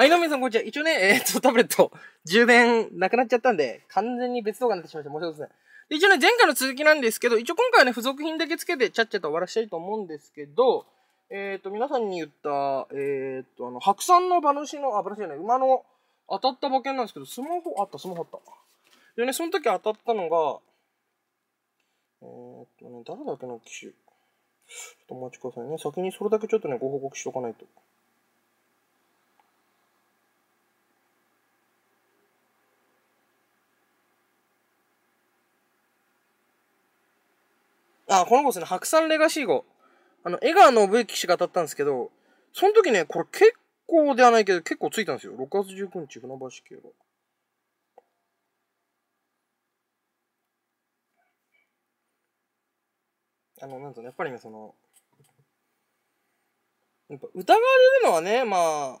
あ、井上さん、こんにちは。一応ね、えー、っと、タブレット、充電なくなっちゃったんで、完全に別動画になってしまいました。申し訳ございません。一応ね、前回の続きなんですけど、一応今回はね、付属品だけつけて、ちゃっちゃと終わらしたいと思うんですけど、えー、っと、皆さんに言った、えー、っと、あの、白山の馬主の、あ、馬主じゃない、馬の当たった馬券なんですけど、スマホ、あった、スマホあった。でね、その時当たったのが、えー、っとね、誰だっけの機種。ちょっとお待ちくださいね。先にそれだけちょっとね、ご報告しとかないと。あ、この子ですね、白山レガシー号。あの、江川信之氏が当たったんですけど、その時ね、これ結構ではないけど、結構ついたんですよ。6月19日、船橋競馬。あの、なんとね、やっぱりね、その、やっぱ疑われるのはね、まあ、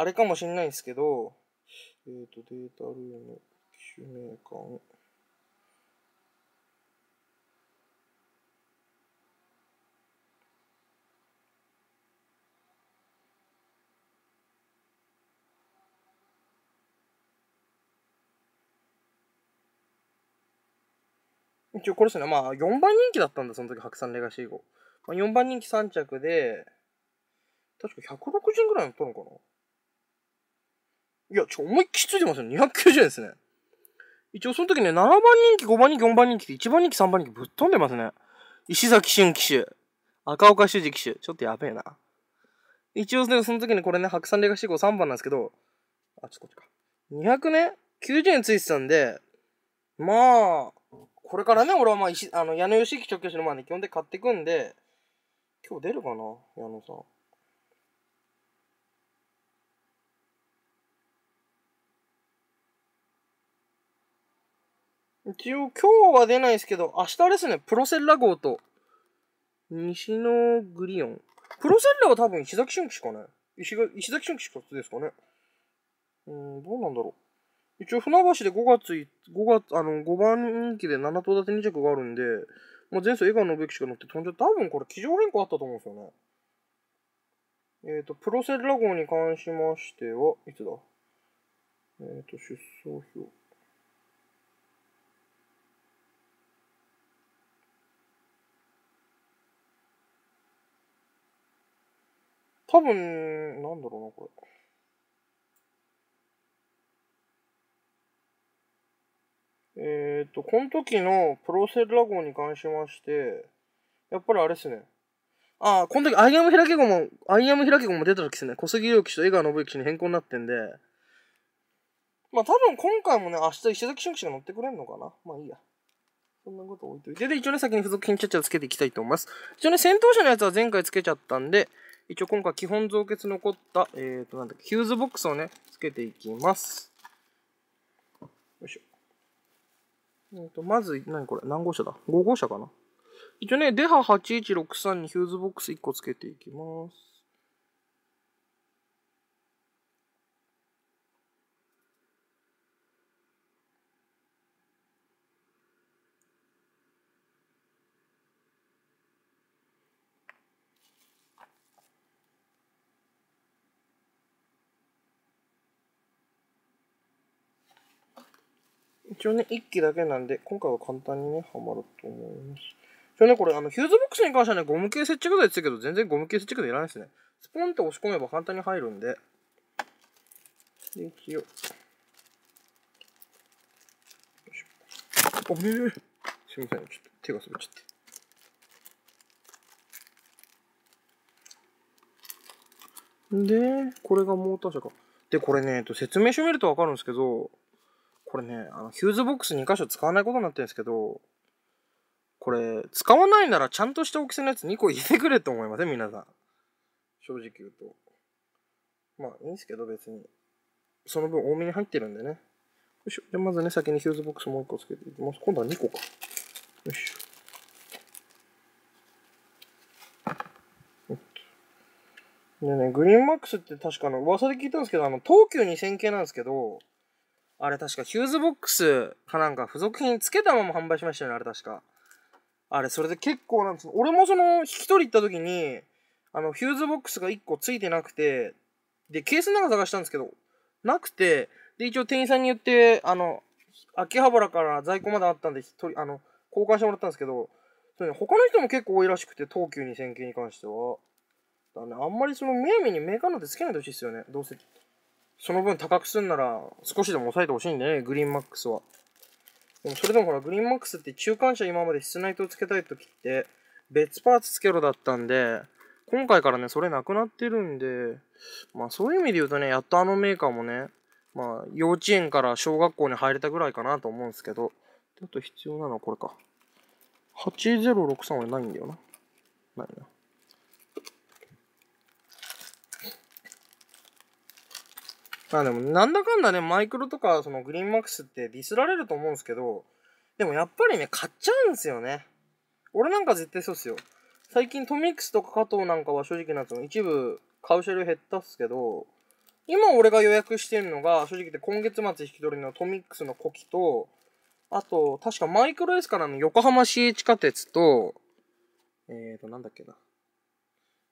あれかもしんないんですけど、えっ、ー、と、データルーム、記名感。一応これですね、まあ4番人気だったんだ、その時、白山レガシー号。まあ、4番人気3着で、確か160円ぐらい乗ったのかないや、ちょ、思いっきりついてますよ。290円ですね。一応その時ね、7番人気、5番人気、4番人気って1番人気、3番人気ぶっ飛んでますね。石崎俊騎手、赤岡修二騎手、ちょっとやべえな。一応ね、その時にこれね、白山レガシー号3番なんですけど、あ、ちょっとこっちか。200ね、90円ついてたんで、まあ、これからね、俺はまあ、石あの矢野義行調教師の前に基本で買っていくんで、今日出るかな、矢野さん。一応今日は出ないですけど、明日ですね、プロセッラ号と、西のグリオン。プロセッラは多分石崎俊樹しかね。石石崎俊樹しかですかね。うん、どうなんだろう。一応船橋で5月、5月、あの、5番人気で7頭立て2着があるんで、まあ、前走江川べきしか乗って飛んじゃ多分これ、騎乗変更あったと思うんですよね。えっ、ー、と、プロセラ号に関しましては、いつだえっ、ー、と、出走表。多分、なんだろうな、これ。えっ、ー、と、この時のプロセラ号に関しまして、やっぱりあれっすね。ああ、この時、アイアム開ケゴも、アイアム開ケゴも出た時ですね、小杉良樹と江川信之に変更になってんで、まあ多分今回もね、明日石崎俊樹が乗ってくれんのかなまあいいや。そんなこと置いといて。で、一応ね、先に付属品ちゃちゃつけていきたいと思います。一応ね、戦闘車のやつは前回つけちゃったんで、一応今回基本増血残った、えっ、ー、と、なんだっけ、ヒューズボックスをね、つけていきます。よいしょ。えっとまず、何これ何号車だ ?5 号車かな一応ね、デハ8 1 6 3にヒューズボックス1個つけていきます。一応ね、一機だけなんで、今回は簡単にね、はまると思います。一応ね、これ、あの、ヒューズボックスに関してはね、ゴム系接着剤つけど、全然ゴム系接着剤いらないですね。スポンって押し込めば簡単に入るんで。で、一応。よいしあぶねすいません、ちょっと手が滑っちゃって。で、これがモーター車か。で、これね、えっと、説明書見るとわかるんですけど、これね、あのヒューズボックス2箇所使わないことになってるんですけど、これ、使わないならちゃんとした大きさのやつ2個入れてくれと思いません皆さん。正直言うと。まあ、いいんですけど、別に。その分多めに入ってるんでね。よいしょ。で、まずね、先にヒューズボックスもう1個つけていきます。今度は2個か。よいしょ。でね、グリーンマックスって確かの噂で聞いたんですけど、あの、東急2000系なんですけど、あれ確かヒューズボックスかなんか付属品つけたまま販売しましたよね、あれ確か。あれ、それで結構なんです俺もその、引き取り行った時に、あの、ヒューズボックスが1個付いてなくて、で、ケースの中探したんですけど、なくて、で、一応店員さんに言って、あの、秋葉原から在庫まであったんで、取り、あの、交換してもらったんですけど、そね、他の人も結構多いらしくて、東急2000系に関しては。だね、あんまりその、むやみにメーカーなんてつけないでほしいですよね。どうせ、その分高くすんなら少しでも抑えてほしいんでね、グリーンマックスは。でもそれでもほら、グリーンマックスって中間車今まで室内灯つけたい時って、別パーツつけろだったんで、今回からね、それなくなってるんで、まあそういう意味で言うとね、やっとあのメーカーもね、まあ幼稚園から小学校に入れたぐらいかなと思うんですけど、ちょっと必要なのはこれか。8063はないんだよな。ないな。まあでも、なんだかんだね、マイクロとか、そのグリーンマックスってディスられると思うんですけど、でもやっぱりね、買っちゃうんですよね。俺なんか絶対そうっすよ。最近トミックスとか加藤なんかは正直なつの一部買うェル減ったっすけど、今俺が予約してるのが、正直で今月末引き取りのトミックスの古希と、あと、確かマイクロ S からの横浜市営地下鉄と、えーと、なんだっけな。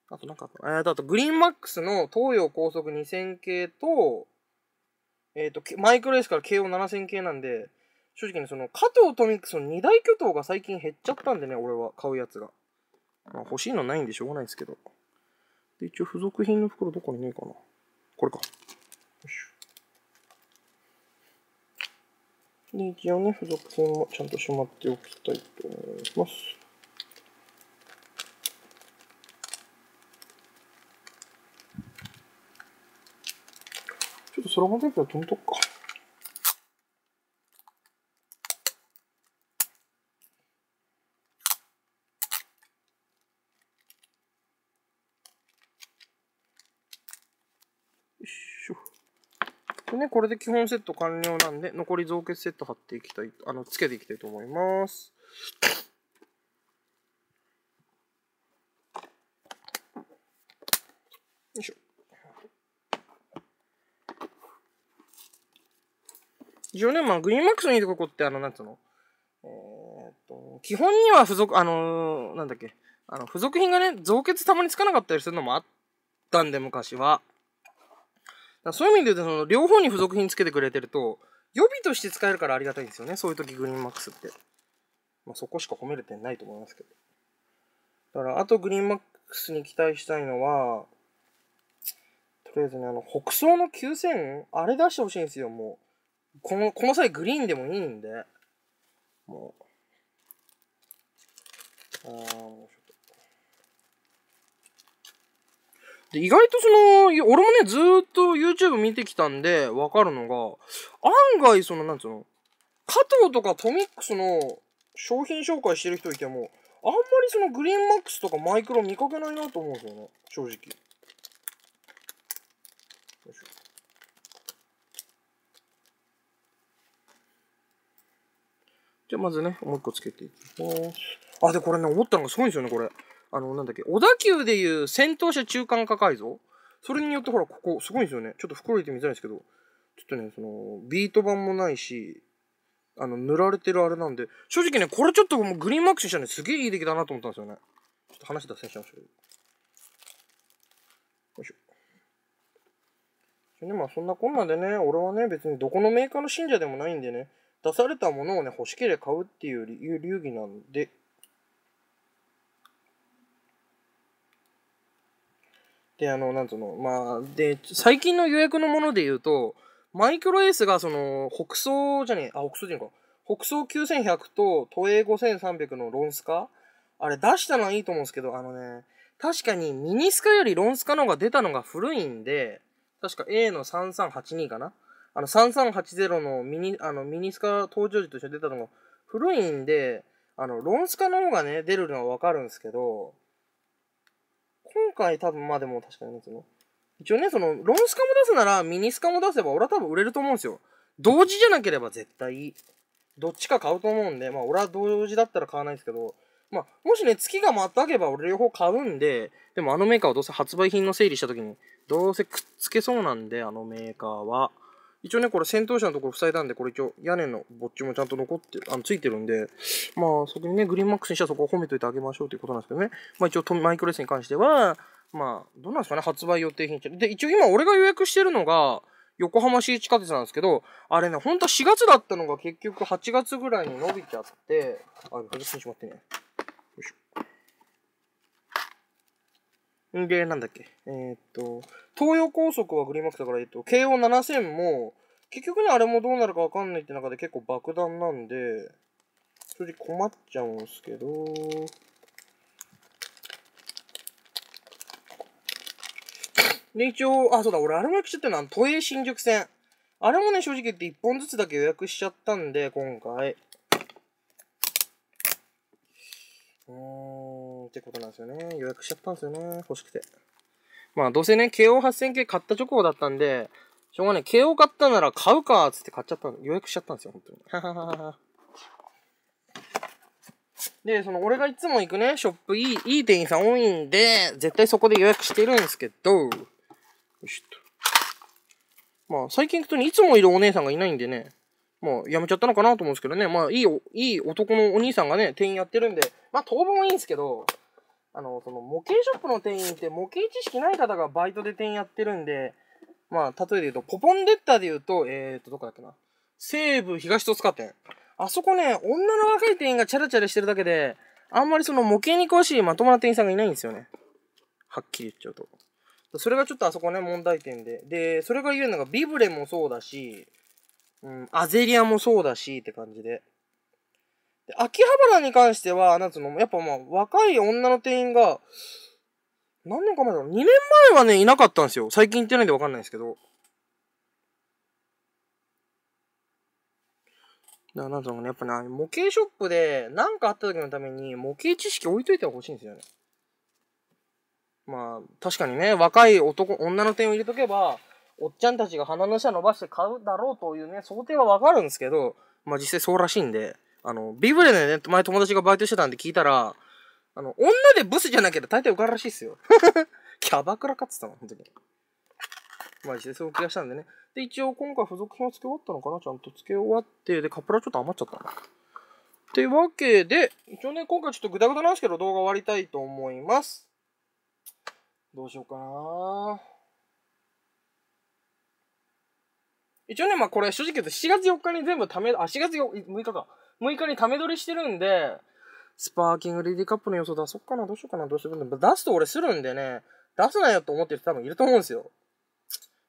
あとなんか、えーと、あとグリーンマックスの東洋高速2000系と、えっ、ー、と、マイクロ S から KO7000 系なんで、正直にその、加藤富、ミックスの2大巨頭が最近減っちゃったんでね、俺は買うやつが。まあ、欲しいのないんでしょうがないですけど。で、一応付属品の袋どこにねえかな。これか。よしで、一応ね、付属品もちゃんとしまっておきたいと思います。それも全部止めとくか。でね、これで基本セット完了なんで、残り造血セット貼っていきたい、あの、つけていきたいと思います。一応ね、まあ、グリーンマックスのいいとこって、あの、なんつうの、えー、っと、基本には付属、あのー、なんだっけ、あの、付属品がね、造血たまにつかなかったりするのもあったんで、昔は。そういう意味で言うと、その、両方に付属品つけてくれてると、予備として使えるからありがたいんですよね。そういう時、グリーンマックスって。まあ、そこしか褒める点ないと思いますけど。だから、あとグリーンマックスに期待したいのは、とりあえずね、あの、北総の9000、あれ出してほしいんですよ、もう。この、この際グリーンでもいいんで、もう。ああ、もうで、意外とその、俺もね、ずーっと YouTube 見てきたんで、わかるのが、案外その、なんつうの、加藤とかトミックスの商品紹介してる人いても、あんまりそのグリーンマックスとかマイクロ見かけないなと思うんですよね、正直。よいしょ。じゃあまずね、もう一個つけていきます。あ、で、これね、思ったのがすごいんですよね、これ。あの、なんだっけ、小田急でいう戦闘車中間化改造それによってほら、ここ、すごいんですよね。ちょっと袋入れてみたいんですけど、ちょっとね、その、ビート板もないし、あの、塗られてるあれなんで、正直ね、これちょっともうグリーンマックスしたね、すげえいい出来だなと思ったんですよね。ちょっと話脱線しましたけど。よいしょ。でまあそんなこんなでね、俺はね、別にどこのメーカーの信者でもないんでね、出されたものをね、欲しければ買うっていう流儀なんで、で、あの、なんつうの、まあ、で、最近の予約のもので言うと、マイクロエースが、その、北総じゃねえ、あ、北総じゃねえか。北総9100と都営5300のロンスカあれ出したのはいいと思うんですけど、あのね、確かにミニスカよりロンスカの方が出たのが古いんで、確か A の3382かなあの、3380のミニ、あの、ミニスカ登場時として出たのが古いんで、あの、ロンスカの方がね、出るのはわかるんですけど、今回多分まあでも確かにですね。一応ね、その、ロンスカも出すならミニスカも出せば俺は多分売れると思うんですよ。同時じゃなければ絶対、どっちか買うと思うんで、まあ俺は同時だったら買わないんですけど、まあ、もしね、月がまたけば俺両方買うんで、でもあのメーカーをどうせ発売品の整理した時に、どうせくっつけそうなんで、あのメーカーは。一応ね、これ先頭車のところ塞いだんで、これ一応屋根のぼっちもちゃんと残って、あの、ついてるんで、まあ、そこにね、グリーンマックスにしたらそこを褒めといてあげましょうということなんですけどね。まあ一応、マイクロレスに関しては、まあ、どうなんですかね、発売予定品で、一応今俺が予約してるのが、横浜市地下鉄なんですけど、あれね、ほんとは4月だったのが結局8月ぐらいに伸びちゃって、あ、外してしまってね。で、なんだっけ。えー、っと、東洋高速はグリーンマックスだから、えっと、京王7000も、結局ね、あれもどうなるかわかんないって中で結構爆弾なんで、正直困っちゃうんすけど、で、一応、あ、そうだ、俺、あれも予約しちゃったのは、都営新宿線。あれもね、正直言って1本ずつだけ予約しちゃったんで、今回。うーん。ってことなんですよね。予約しちゃったんですよね。欲しくて。まあ、どうせね、KO8000 系買った直後だったんで、しょうがね、KO 買ったなら買うかーつって買っちゃった予約しちゃったんですよ、本当に。はははは。で、その、俺がいつも行くね、ショップいい、いい店員さん多いんで、絶対そこで予約してるんですけど、よしと。まあ、最近行くとね、いつもいるお姉さんがいないんでね、もうやめちゃったのかなと思うんですけどね、まあ、いい、いい男のお兄さんがね、店員やってるんで、まあ、当分はいいんですけど、あの、その模型ショップの店員って模型知識ない方がバイトで店員やってるんで、まあ、例えで言うと、ポポンデッタで言うと、えーと、どこだっけな。西部東戸塚店。あそこね、女の若い店員がチャラチャラしてるだけで、あんまりその模型に詳しいまともな店員さんがいないんですよね。はっきり言っちゃうと。それがちょっとあそこね、問題点で。で、それが言えるのが、ビブレもそうだし、うん、アゼリアもそうだしって感じで。秋葉原に関しては、なんつうの、やっぱまあ、若い女の店員が、何年か前だろう ?2 年前はね、いなかったんですよ。最近行ってないんでわかんないですけど。だからなんつうのね、やっぱね、模型ショップで何かあった時のために模型知識置いといてほしいんですよね。まあ、確かにね、若い男、女の店を入れとけば、おっちゃんたちが鼻の下伸ばして買うだろうというね、想定はわかるんですけど、まあ実際そうらしいんで、あの、ビブレでね、前友達がバイトしてたんで聞いたら、あの、女でブスじゃなきゃ大体受かるらしいっすよ。キャバクラかってたの、本当に。まあ、一応そう気がしたんでね。で、一応今回付属品は付け終わったのかなちゃんと付け終わって、で、カップラちょっと余っちゃったな。ってわけで、一応ね、今回ちょっとグダグダなんですけど、動画終わりたいと思います。どうしようかな一応ね、まあこれ正直言うと7月4日に全部ため、あ、4月4日か。6日にため撮りしてるんで、スパーキングレディカップの予想出そっかな、どうしようかな、どうするんだ。出すと俺するんでね、出すなよと思ってる人多分いると思うんですよ。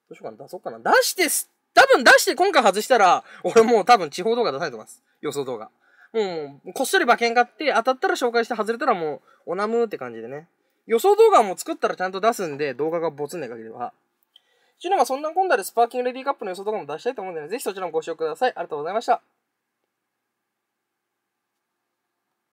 どうしようかな、出そうかな。出してす、多分出して今回外したら、俺もう多分地方動画出さないと思います。予想動画。もう、こっそり馬券買って当たったら紹介して外れたらもう、おなむって感じでね。予想動画も作ったらちゃんと出すんで、動画がボツんない限りは。ちゅうのはそんなこんなでスパーキングレディーカップの予想動画も出したいと思うんで、ね、ぜひそちらもご視聴ください。ありがとうございました。